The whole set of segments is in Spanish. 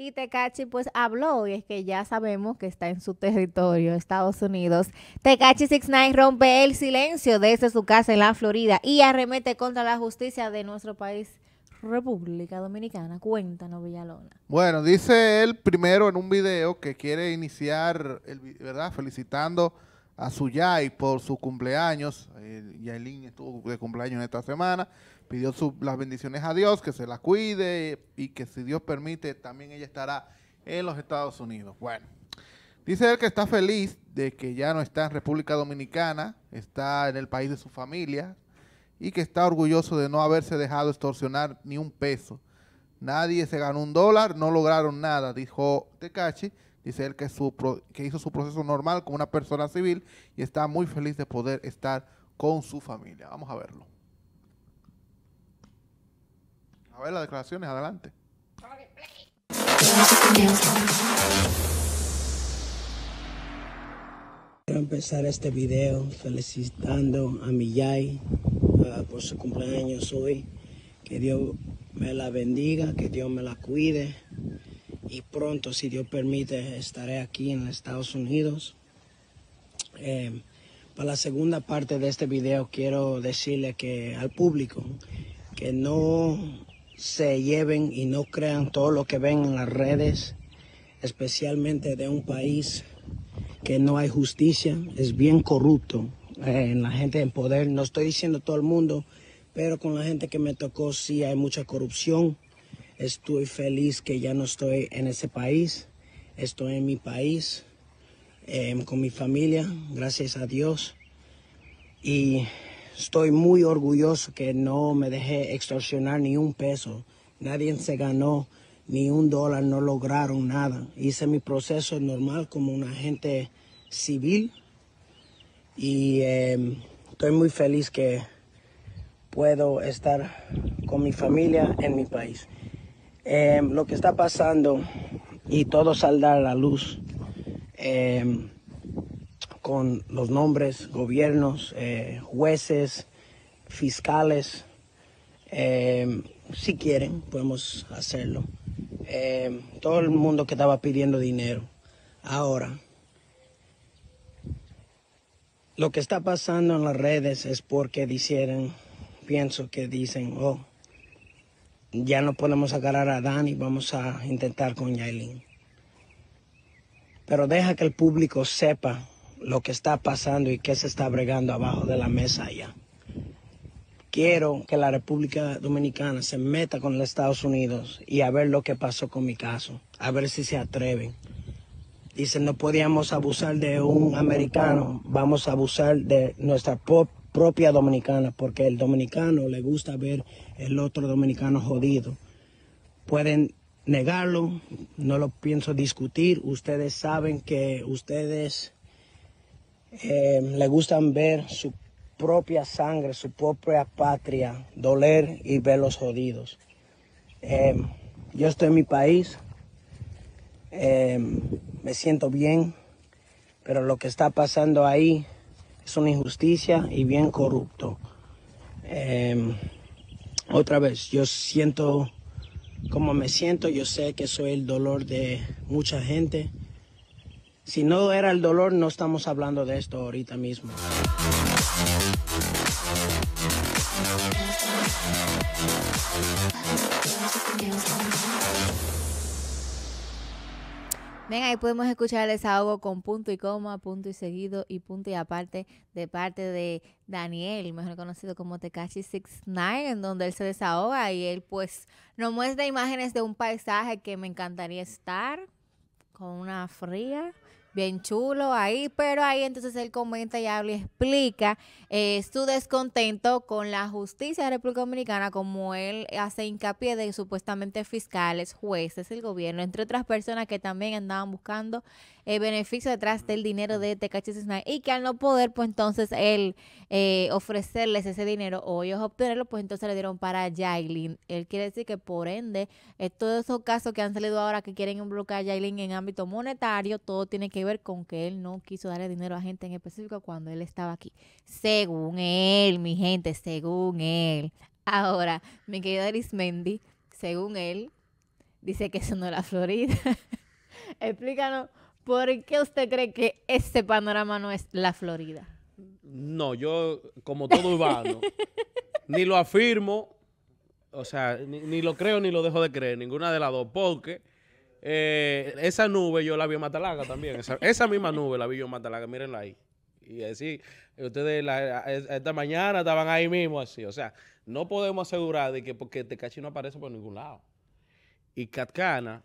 Y Tecachi pues habló y es que ya sabemos que está en su territorio, Estados Unidos. Tecachi 69 rompe el silencio desde su casa en la Florida y arremete contra la justicia de nuestro país. República Dominicana. Cuéntanos, Villalona. Bueno, dice él primero en un video que quiere iniciar, ¿verdad? Felicitando a su Yai por su cumpleaños. Eh, Yai estuvo de cumpleaños esta semana pidió las bendiciones a Dios, que se la cuide y que si Dios permite, también ella estará en los Estados Unidos. Bueno, dice él que está feliz de que ya no está en República Dominicana, está en el país de su familia y que está orgulloso de no haberse dejado extorsionar ni un peso. Nadie se ganó un dólar, no lograron nada, dijo Tecachi. Dice él que, que hizo su proceso normal como una persona civil y está muy feliz de poder estar con su familia. Vamos a verlo. A ver las declaraciones, adelante. Quiero empezar este video felicitando a mi Yay por su cumpleaños hoy. Que Dios me la bendiga, que Dios me la cuide. Y pronto, si Dios permite, estaré aquí en Estados Unidos. Em, para la segunda parte de este video quiero decirle que al público que no se lleven y no crean todo lo que ven en las redes, especialmente de un país que no hay justicia, es bien corrupto eh, en la gente en poder. No estoy diciendo todo el mundo, pero con la gente que me tocó sí hay mucha corrupción. Estoy feliz que ya no estoy en ese país, estoy en mi país, em, con mi familia, gracias a Dios. Y Estoy muy orgulloso que no me dejé extorsionar ni un peso. Nadie se ganó ni un dólar, no lograron nada. Hice mi proceso normal como un agente civil y em, estoy muy feliz que puedo estar con mi familia en mi país. Em, lo que está pasando y todo saldrá a la luz. Em, con los nombres, gobiernos, eh, jueces, fiscales. Eh, si quieren, podemos hacerlo. Eh, todo el mundo que estaba pidiendo dinero. Ahora, lo que está pasando en las redes es porque dicen, pienso que dicen, oh, ya no podemos agarrar a Dani, vamos a intentar con Yailin. Pero deja que el público sepa lo que está pasando y qué se está bregando abajo de la mesa allá. Quiero que la República Dominicana se meta con los Estados Unidos y a ver lo que pasó con mi caso, a ver si se atreven. Dicen, no podíamos abusar de un americano, vamos a abusar de nuestra propia dominicana, porque el dominicano le gusta ver el otro dominicano jodido. Pueden negarlo, no lo pienso discutir. Ustedes saben que ustedes eh, le gustan ver su propia sangre, su propia patria, doler y ver los jodidos. Eh, yo estoy en mi país, eh, me siento bien, pero lo que está pasando ahí es una injusticia y bien corrupto. otra vez, yo siento como me siento, yo sé que soy el dolor de mucha gente, si no era el dolor, no estamos hablando de esto ahorita mismo. Venga, ahí podemos escuchar el desahogo con punto y coma, punto y seguido y punto y aparte de parte de Daniel, mejor conocido como Tekashi 69, en donde él se desahoga y él pues nos muestra imágenes de un paisaje que me encantaría estar con una fría bien chulo ahí, pero ahí entonces él comenta y habla y explica eh, su descontento con la justicia de la República Dominicana, como él hace hincapié de supuestamente fiscales, jueces, el gobierno, entre otras personas que también andaban buscando el beneficio detrás del dinero de Tecachi y que al no poder, pues entonces él eh, ofrecerles ese dinero o ellos obtenerlo, pues entonces le dieron para Jailin. Él quiere decir que por ende, eh, todos esos casos que han salido ahora que quieren bloquear a Jailin en ámbito monetario, todo tiene que ver con que él no quiso darle dinero a gente en específico cuando él estaba aquí. Según él, mi gente, según él. Ahora, mi querido Arismendi, según él, dice que eso no es la Florida. Explícanos ¿Por qué usted cree que ese panorama no es la Florida? No, yo, como todo urbano, ni lo afirmo, o sea, ni, lo creo ni lo dejo de creer, ninguna de las dos, porque eh, esa nube yo la vi en Matalaga también, esa, misma nube la vi yo en Matalaga, mírenla ahí. Y así, ustedes esta mañana estaban ahí mismo así, o sea, no podemos asegurar de que porque Tecachi no aparece por ningún lado. Y Catcana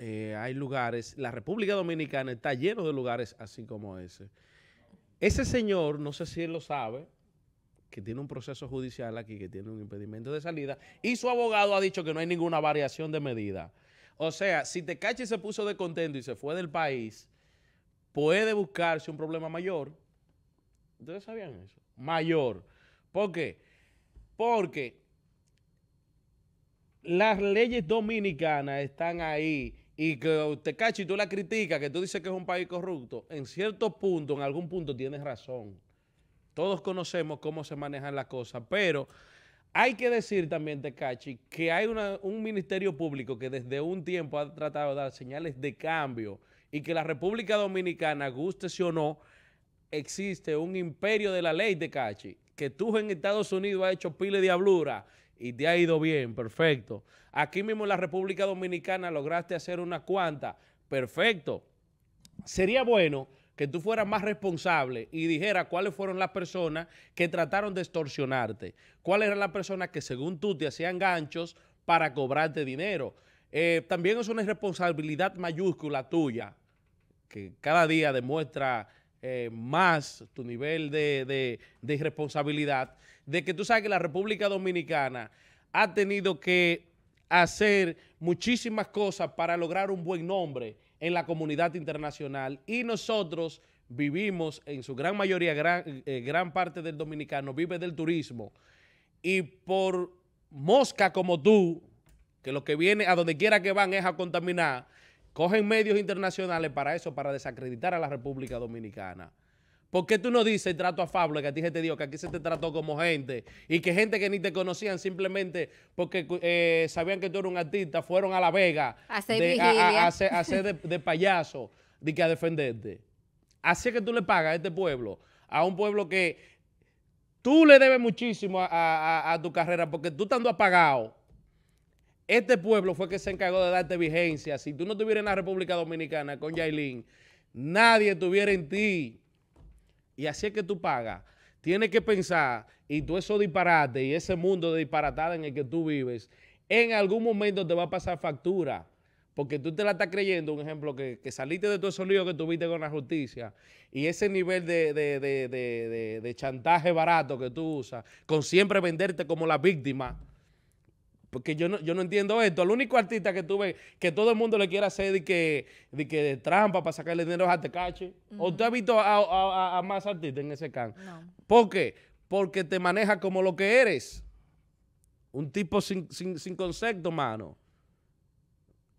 eh, hay lugares, la República Dominicana está lleno de lugares así como ese. Ese señor, no sé si él lo sabe, que tiene un proceso judicial aquí, que tiene un impedimento de salida, y su abogado ha dicho que no hay ninguna variación de medida. O sea, si Tecachi se puso de contento y se fue del país, puede buscarse un problema mayor. ¿Ustedes sabían eso? Mayor. ¿Por qué? Porque las leyes dominicanas están ahí y que Tecachi, tú la criticas, que tú dices que es un país corrupto, en cierto punto, en algún punto tienes razón. Todos conocemos cómo se manejan las cosas, pero hay que decir también, Tecachi, que hay un ministerio público que desde un tiempo ha tratado de dar señales de cambio y que la República Dominicana, guste si o no, existe un imperio de la ley, Tecachi, que tú en Estados Unidos has hecho pile de diablura y te ha ido bien, perfecto. Aquí mismo en la República Dominicana lograste hacer una cuanta, perfecto. Sería bueno que tú fueras más responsable y dijeras cuáles fueron las personas que trataron de extorsionarte, cuáles eran las personas que según tú te hacían ganchos para cobrarte dinero. Eh, también es una irresponsabilidad mayúscula tuya, que cada día demuestra eh, más tu nivel de, irresponsabilidad, de que tú sabes que la República Dominicana ha tenido que hacer muchísimas cosas para lograr un buen nombre en la comunidad internacional y nosotros vivimos en su gran mayoría, gran, eh, gran parte del dominicano vive del turismo y por mosca como tú, que lo que viene a donde quiera que van es a contaminar, cogen medios internacionales para eso, para desacreditar a la República Dominicana. ¿Por qué tú no dices trato afable que a ti se te dio, que aquí se te trató como gente y que gente que ni te conocían simplemente porque eh, sabían que tú eras un artista fueron a La Vega a hacer de, payaso, y que a defenderte? Así es que tú le pagas a este pueblo, a un pueblo que tú le debes muchísimo a, tu carrera porque tú estando apagado este pueblo fue que se encargó de darte vigencia. Si tú no estuvieras en la República Dominicana con Yailin, nadie estuviera en ti. Y así es que tú pagas. Tienes que pensar, y tú eso disparate y ese mundo de disparatada en el que tú vives, en algún momento te va a pasar factura. Porque tú te la estás creyendo, un ejemplo, que, saliste de todo esos líos que tuviste con la justicia y ese nivel de chantaje barato que tú usas, con siempre venderte como la víctima porque yo no, yo no entiendo esto. El único artista que tuve que todo el mundo le quiera hacer de que, que de trampa para sacarle dinero es Artecache. ¿O tú has visto a, más artistas en ese can? No. ¿Por qué? Porque te maneja como lo que eres. Un tipo sin, concepto, mano.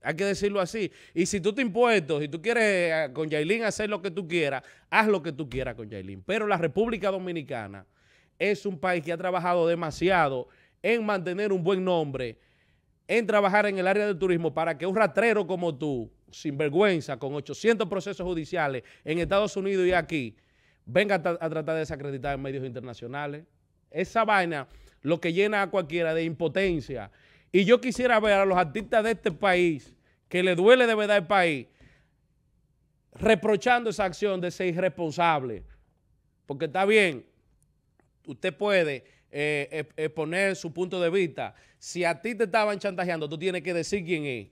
Hay que decirlo así. Y si tú te impuestos, y tú quieres eh, con Yailin hacer lo que tú quieras, haz lo que tú quieras con Yailin. Pero la República Dominicana es un país que ha trabajado demasiado en mantener un buen nombre, en trabajar en el área del turismo para que un ratrero como tú, sin vergüenza, con 800 procesos judiciales en Estados Unidos y aquí, venga a, a tratar de desacreditar en medios internacionales. Esa vaina lo que llena a cualquiera de impotencia. Y yo quisiera ver a los artistas de este país, que le duele de verdad el país, reprochando esa acción de ser irresponsable. Porque está bien, usted puede eh, exponer eh, eh, su punto de vista. Si a ti te estaban chantajeando, tú tienes que decir quién es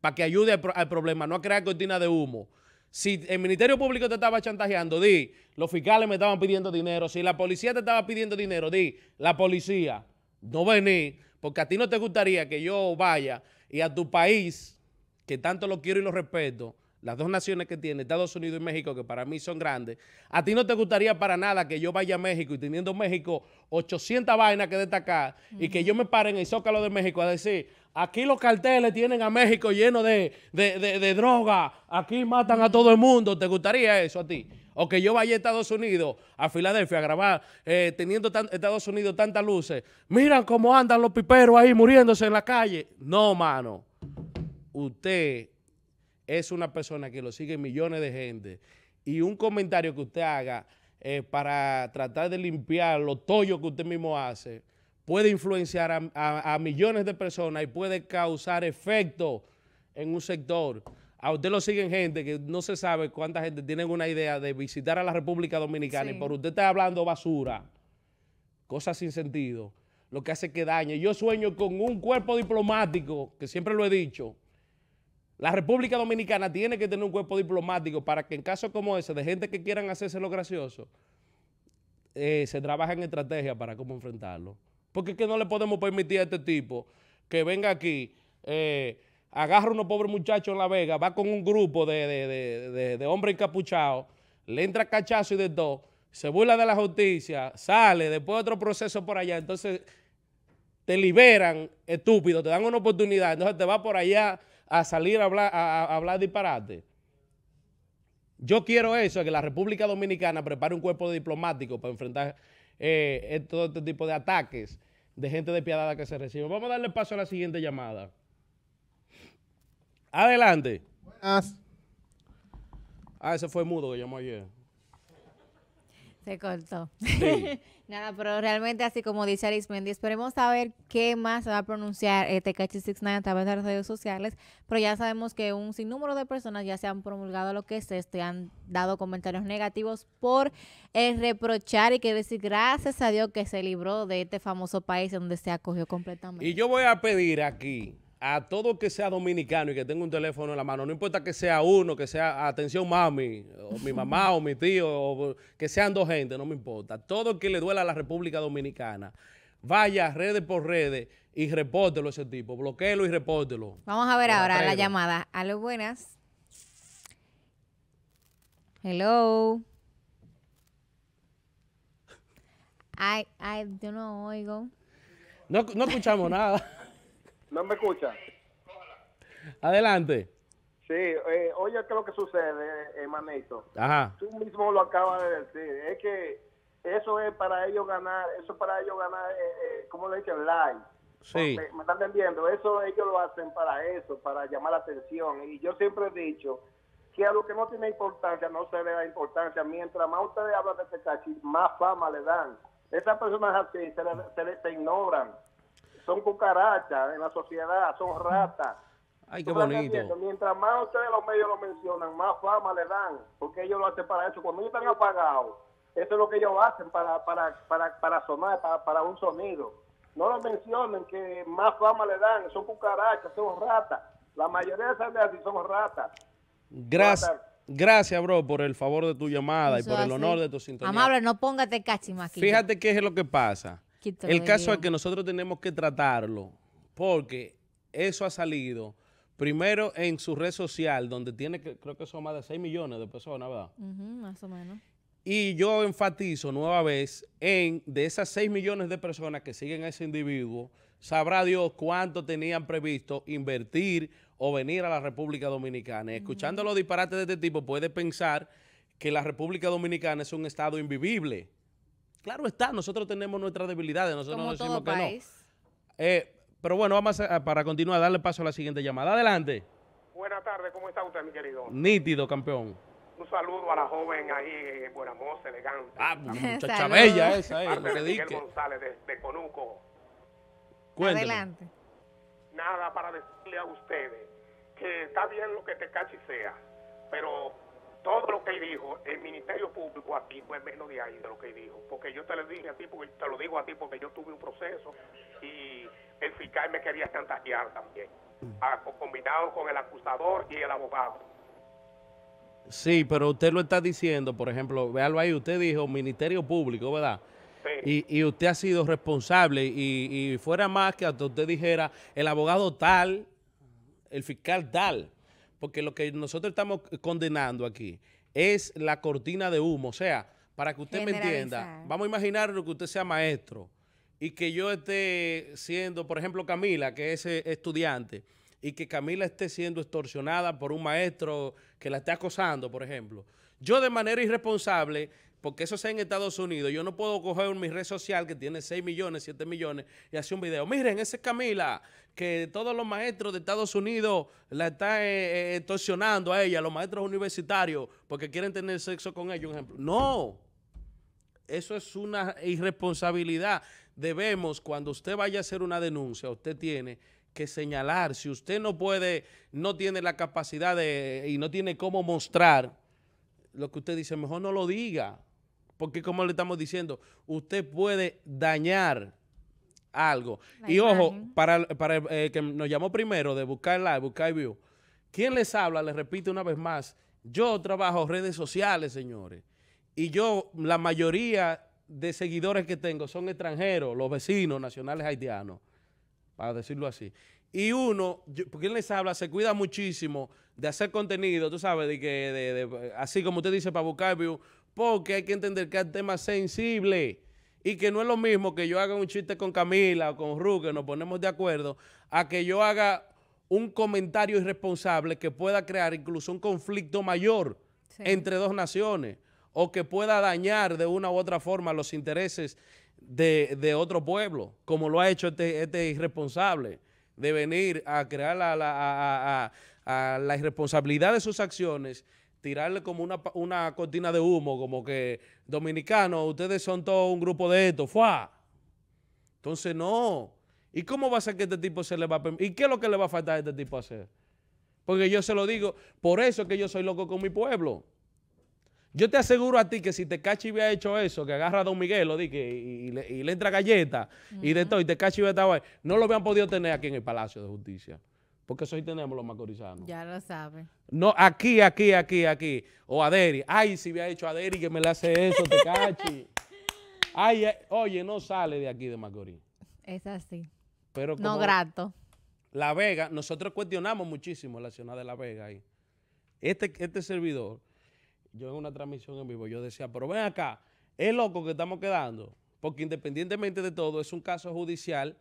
para que ayude al, problema, no a crear cortina de humo. Si el Ministerio Público te estaba chantajeando, di, los fiscales me estaban pidiendo dinero. Si la policía te estaba pidiendo dinero, di, la policía, no vení, porque a ti no te gustaría que yo vaya y a tu país, que tanto lo quiero y lo respeto, las dos naciones que tiene, Estados Unidos y México, que para mí son grandes, a ti no te gustaría para nada que yo vaya a México y teniendo México 800 vainas que destacar y que yo me pare en el Zócalo de México a decir, aquí los carteles tienen a México lleno de, de, droga, aquí matan a todo el mundo, ¿te gustaría eso a ti? O que yo vaya a Estados Unidos, a Filadelfia, a grabar, eh, teniendo Estados Unidos tantas luces. miran cómo andan los piperos ahí muriéndose en la calle. No, mano. Usted es una persona que lo siguen millones de gente y un comentario que usted haga eh, para tratar de limpiar los tollos que usted mismo hace puede influenciar a, millones de personas y puede causar efecto en un sector. A usted lo siguen gente que no se sabe cuánta gente tiene una idea de visitar a la República Dominicana y por usted está hablando basura, cosas sin sentido, lo que hace que dañe. Yo sueño con un cuerpo diplomático, que siempre lo he dicho, la República Dominicana tiene que tener un cuerpo diplomático para que en casos como ese, de gente que quieran hacerse lo gracioso, eh, se trabaje en estrategia para cómo enfrentarlo. Porque es que no le podemos permitir a este tipo que venga aquí, eh, agarra a unos pobres muchachos en La Vega, va con un grupo de, de hombres encapuchados, le entra cachazo y de todo, se burla de la justicia, sale, después otro proceso por allá, entonces te liberan, estúpido, te dan una oportunidad, entonces te va por allá a salir a hablar, a, hablar disparate. Yo quiero eso, que la República Dominicana prepare un cuerpo de diplomático para enfrentar eh, eh, todo este tipo de ataques de gente despiadada que se recibe. Vamos a darle paso a la siguiente llamada. Adelante. Buenas. Ah, ese fue mudo que llamó ayer. Se cortó. Nada, pero realmente así como dice Arismendi, esperemos saber qué más se va a pronunciar este eh, Tecachi 69 a través de las redes sociales, pero ya sabemos que un sinnúmero de personas ya se han promulgado lo que es esto y han dado comentarios negativos por eh, reprochar y que decir gracias a Dios que se libró de este famoso país donde se acogió completamente. Y yo voy a pedir aquí a todo que sea dominicano y que tenga un teléfono en la mano, no importa que sea uno, que sea, atención mami, o mi mamá o mi tío, o que sean dos gente, no me importa. Todo que le duela a la República Dominicana, vaya redes por redes y repórtelo ese tipo, bloqueelo y repórtelo. Vamos a ver ahora la llamada. A los buenas. Hello. Ay ay, yo no oigo. no escuchamos nada. ¿No me escucha? Adelante. Sí, eh, oye, ¿qué es lo que sucede, eh, Tú mismo lo acabas de decir. Es que eso es para ellos ganar, eso es para ellos ganar, eh, eh ¿cómo le dicen? Live. Sí. ¿Me están entendiendo? Eso ellos lo hacen para eso, para llamar la atención. Y yo siempre he dicho que a lo que no tiene importancia no se le da importancia. Mientras más ustedes hablan de este cachis, más fama le dan. Esas personas así se, le, se, le, se ignoran son cucarachas en la sociedad, son ratas. Ay, qué bonito. Mientras más ustedes los medios lo mencionan, más fama le dan, porque ellos lo hacen para eso. Cuando ellos están apagados, eso es lo que ellos hacen para, para, para, para sonar, para, un sonido. No lo mencionen, que más fama le dan, son cucarachas, son ratas. La mayoría de esas de así son ratas. Gracias. Gracias, bro, por el favor de tu llamada y por el honor de tu sintonía. Amable, no póngate cachima Fíjate qué es lo que pasa. El caso es que nosotros tenemos que tratarlo porque eso ha salido primero en su red social donde tiene, creo que son más de 6 millones de personas, ¿verdad? más o menos. Y yo enfatizo nueva vez en de esas 6 millones de personas que siguen a ese individuo, sabrá Dios cuánto tenían previsto invertir o venir a la República Dominicana. Escuchando los disparates de este tipo, puede pensar que la República Dominicana es un estado invivible Claro está, nosotros tenemos nuestras debilidades, nosotros no decimos todo que país. no. Eh, pero bueno, vamos a, para continuar, darle paso a la siguiente llamada. Adelante. Buenas tardes, ¿cómo está usted, mi querido? Nítido, campeón. Un saludo a la joven ahí, eh, buena moza, elegante. Ah, muchacha bella esa, eh, ahí, Miguel González de, Conuco. Adelante. Nada para decirle a ustedes que está bien lo que te sea, pero todo lo que dijo, el Ministerio Público aquí fue menos de ahí de lo que dijo. Porque yo te lo dije a ti, porque te lo digo a ti, porque yo tuve un proceso y el fiscal me quería chantajear también, mm. ah, combinado con el acusador y el abogado. Sí, pero usted lo está diciendo, por ejemplo, véalo ahí, usted dijo Ministerio Público, ¿verdad? Y, usted ha sido responsable y, y fuera más que hasta usted dijera el abogado tal, el fiscal tal porque lo que nosotros estamos condenando aquí es la cortina de humo. O sea, para que usted me entienda, vamos a imaginar que usted sea maestro y que yo esté siendo, por ejemplo, Camila, que es eh, estudiante, y que Camila esté siendo extorsionada por un maestro que la esté acosando, por ejemplo. Yo de manera irresponsable porque eso sea en Estados Unidos. Yo no puedo coger mi red social que tiene 6 millones, 7 millones y hacer un video. Miren, ese es Camila, que todos los maestros de Estados Unidos la están eh, eh, a ella, los maestros universitarios, porque quieren tener sexo con ellos, un ejemplo. No, eso es una irresponsabilidad. Debemos, cuando usted vaya a hacer una denuncia, usted tiene que señalar. Si usted no puede, no tiene la capacidad de, y no tiene cómo mostrar lo que usted dice, mejor no lo diga porque como le estamos diciendo, usted puede dañar algo. Y ojo, para, el eh, que nos llamó primero de Buscar Live, Buscar View, ¿quién les habla? Les repito una vez más, yo trabajo redes sociales, señores. Y yo, la mayoría de seguidores que tengo son extranjeros, los vecinos nacionales haitianos, para decirlo así. Y uno, ¿quién les habla, se cuida muchísimo de hacer contenido, tú sabes, de que así como usted dice para buscar view, porque hay que entender que es un tema sensible y que no es lo mismo que yo haga un chiste con Camila o con Ru, que nos ponemos de acuerdo, a que yo haga un comentario irresponsable que pueda crear incluso un conflicto mayor entre dos naciones o que pueda dañar de una u otra forma los intereses de, otro pueblo, como lo ha hecho este, este irresponsable, de venir a crear la irresponsabilidad de sus acciones tirarle como una, una cortina de humo, como que, dominicanos, ustedes son todo un grupo de esto, ¡fua! Entonces, no. ¿Y cómo va a ser que este tipo se le va a... ¿Y qué es lo que le va a faltar a este tipo hacer? Porque yo se lo digo, por eso es que yo soy loco con mi pueblo. Yo te aseguro a ti que si Tecachi hubiera hecho eso, que agarra a Don Miguel, lo dije, y, le, entra galleta y de todo, y Tecachi hubiera estado ahí, no lo habían podido tener aquí en el Palacio de Justicia. Porque eso sí tenemos los macorizanos. Ya lo saben. No, aquí, aquí, aquí, aquí. O Aderi. Ay, si me ha hecho Aderi que me le hace eso, te cachi. Ay, eh, oye, no sale de aquí de Macorís. Es así. Pero no grato. La Vega, nosotros cuestionamos muchísimo la ciudad de La Vega ahí. Este, este servidor, yo en una transmisión en vivo, yo decía, pero ven acá, es loco que estamos quedando. Porque independientemente de todo, es un caso judicial.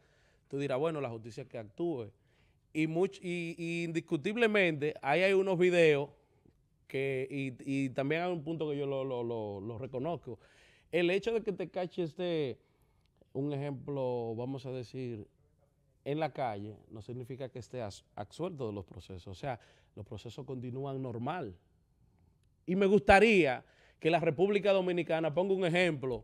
Tú dirás, bueno, la justicia que actúe. Y, indiscutiblemente, ahí hay unos videos que, y, también hay un punto que yo lo, reconozco. El hecho de que te cache este un ejemplo, vamos a decir, en la calle, no significa que estés absuelto de los procesos. O sea, los procesos continúan normal. Y me gustaría que la República Dominicana ponga un ejemplo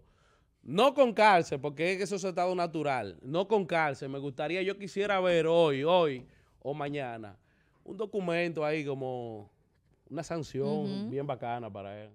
no con cárcel, porque eso es estado natural. No con cárcel. Me gustaría, yo quisiera ver hoy, hoy o mañana, un documento ahí como una sanción bien bacana para él.